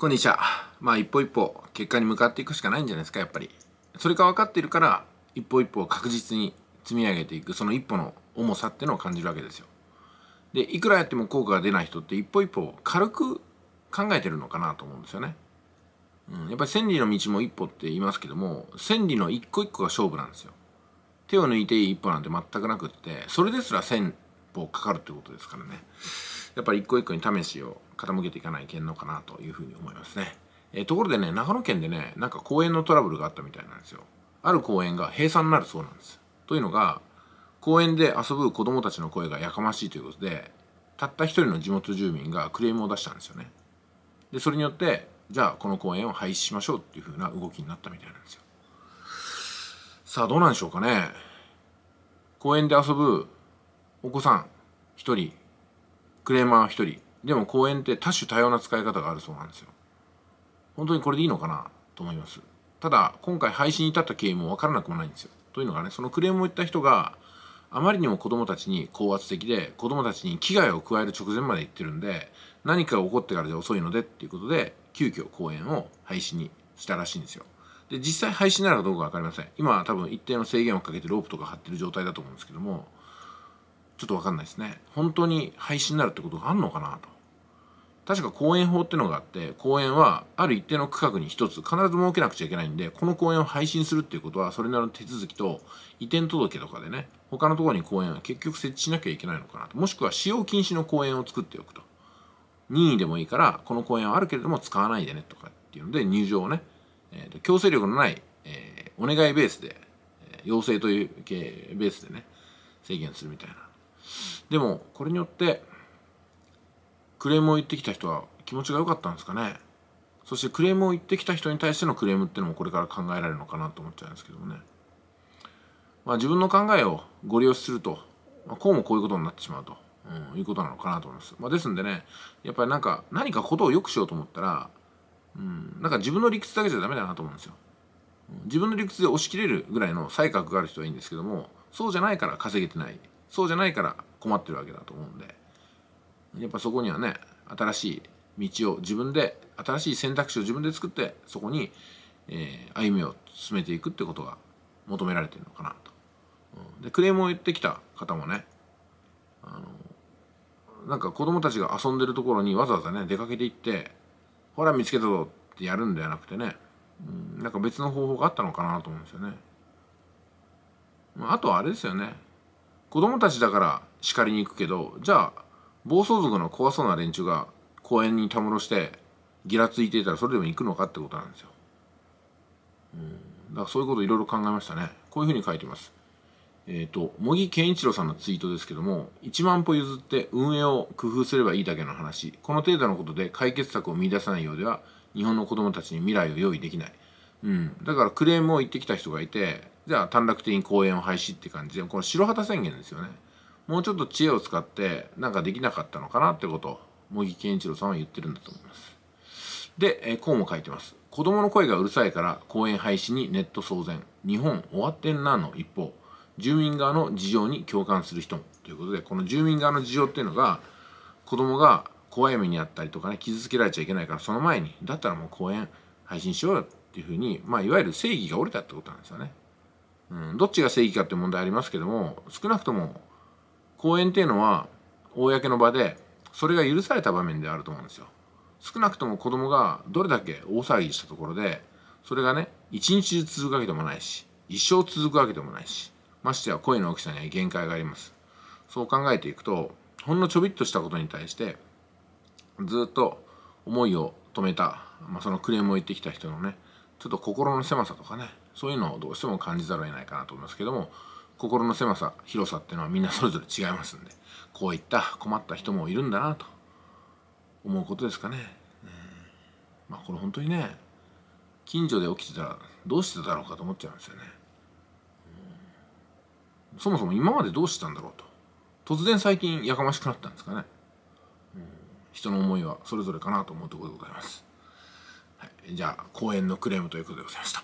こんにちは。まあ一歩一歩結果に向かっていくしかないんじゃないですか、やっぱり。それが分かっているから、一歩一歩を確実に積み上げていく、その一歩の重さっていうのを感じるわけですよ。で、いくらやっても効果が出ない人って一歩一歩軽く考えてるのかなと思うんですよね。うん、やっぱり千里の道も一歩って言いますけども、千里の一個一個が勝負なんですよ。手を抜いていい一歩なんて全くなくって、それですら千歩かかるってことですからね。やっぱり一個一個に試しを傾けていかないけんのかなというふうに思いますね。えー、ところでね、長野県でね、なんか公園のトラブルがあったみたいなんですよ。ある公園が閉鎖になるそうなんです。というのが、公園で遊ぶ子供たちの声がやかましいということで、たった一人の地元住民がクレームを出したんですよね。で、それによって、じゃあこの公園を廃止しましょうっていうふうな動きになったみたいなんですよ。さあ、どうなんでしょうかね。公園で遊ぶお子さん1人、クレーマー1人、でも公園って多種多様な使い方があるそうなんですよ本当にこれでいいのかなと思いますただ今回配信に至った経緯もわからなくもないんですよというのがねそのクレームを言った人があまりにも子供たちに高圧的で子供たちに危害を加える直前まで行ってるんで何かが起こってからじゃ遅いのでっていうことで急遽公演を廃止にしたらしいんですよで実際廃止なのかどうか分かりません今は多分一定の制限をかけてロープとか張ってる状態だと思うんですけどもちょっとわかんないですね本当に廃止になるってことがあるのかなと確か公園法ってのがあって公園はある一定の区画に1つ必ず設けなくちゃいけないんでこの公園を配信するっていうことはそれなりの手続きと移転届とかでね他のところに公園は結局設置しなきゃいけないのかなともしくは使用禁止の公園を作っておくと任意でもいいからこの公園はあるけれども使わないでねとかっていうので入場をね、えー、と強制力のない、えー、お願いベースで、え要請という系ベースでね制限するみたいなでもこれによってクレームを言ってきた人は気持ちが良かったんですかねそしてクレームを言ってきた人に対してのクレームっていうのもこれから考えられるのかなと思っちゃうんですけどもね、まあ、自分の考えをご利用すると、まあ、こうもこういうことになってしまうと、うん、いうことなのかなと思います、まあ、ですんでねやっぱりなんか何かことを良くしようと思ったら、うん、なんか自分の理屈だけじゃダメだなと思うんですよ自分の理屈で押し切れるぐらいの才覚がある人はいいんですけどもそうじゃないから稼げてないそうじゃないから困ってるわけだと思うんでやっぱそこにはね新しい道を自分で新しい選択肢を自分で作ってそこに、えー、歩みを進めていくってことが求められてるのかなと。うん、でクレームを言ってきた方もねあのなんか子供たちが遊んでるところにわざわざね出かけていって「ほら見つけたぞ」ってやるんではなくてね、うん、なんか別の方法があったのかなと思うんですよね。まあ、あとはあれですよね子供たちだから叱りに行くけどじゃあ暴走族の怖そうな連中が公園にたむろしてギラついていたらそれでも行くのかってことなんですよ。うん、だからそういうこといろいろ考えましたね。こういうふうに書いてます。えっ、ー、と、茂木健一郎さんのツイートですけども、1万歩譲って運営を工夫すればいいだけの話、この程度のことで解決策を見出さないようでは、日本の子供たちに未来を用意できない。うん。だからクレームを言ってきた人がいて、じゃあ短絡的に公演を廃止って感じでこの白旗宣言ですよねもうちょっと知恵を使ってなんかできなかったのかなってことを茂木健一郎さんは言ってるんだと思いますで、えこうも書いてます子供の声がうるさいから公演廃止にネット騒然日本終わってんなの一方住民側の事情に共感する人もということでこの住民側の事情っていうのが子供が怖い目にあったりとかね傷つけられちゃいけないからその前にだったらもう公演配信しようよっていうふうにまあいわゆる正義が折れたってことなんですよねうん、どっちが正義かって問題ありますけども少なくとも講演っていうのは公の場でそれが許された場面であると思うんですよ。少なくとも子供がどれだけ大騒ぎしたところでそれがね一日続くわけでもないし一生続くわけでもないしましてや声の大きさには限界がありますそう考えていくとほんのちょびっとしたことに対してずっと思いを止めた、まあ、そのクレームを言ってきた人のねちょっと心の狭さとかねそういうのをどうしても感じざるを得ないかなと思いますけども心の狭さ広さっていうのはみんなそれぞれ違いますんでこういった困った人もいるんだなと思うことですかね。まあこれ本当にね近所で起きてたらどうしてただろうかと思っちゃうんですよね。そもそも今までどうしてたんだろうと突然最近やかましくなったんですかね。人の思いはそれぞれかなと思うところでございます。はい、じゃあ公園のクレームということでございました。